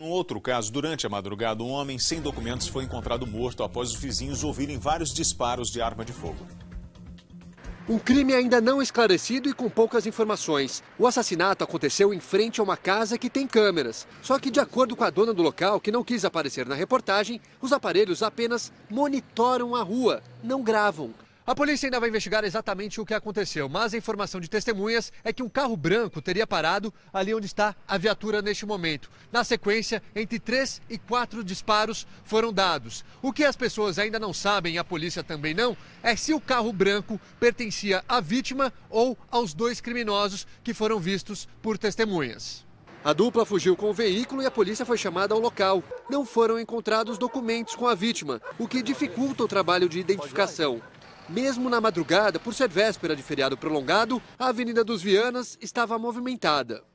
No outro caso, durante a madrugada, um homem sem documentos foi encontrado morto após os vizinhos ouvirem vários disparos de arma de fogo. Um crime ainda não esclarecido e com poucas informações. O assassinato aconteceu em frente a uma casa que tem câmeras. Só que, de acordo com a dona do local, que não quis aparecer na reportagem, os aparelhos apenas monitoram a rua, não gravam. A polícia ainda vai investigar exatamente o que aconteceu, mas a informação de testemunhas é que um carro branco teria parado ali onde está a viatura neste momento. Na sequência, entre três e quatro disparos foram dados. O que as pessoas ainda não sabem, e a polícia também não, é se o carro branco pertencia à vítima ou aos dois criminosos que foram vistos por testemunhas. A dupla fugiu com o veículo e a polícia foi chamada ao local. Não foram encontrados documentos com a vítima, o que dificulta o trabalho de identificação. Mesmo na madrugada, por ser véspera de feriado prolongado, a Avenida dos Vianas estava movimentada.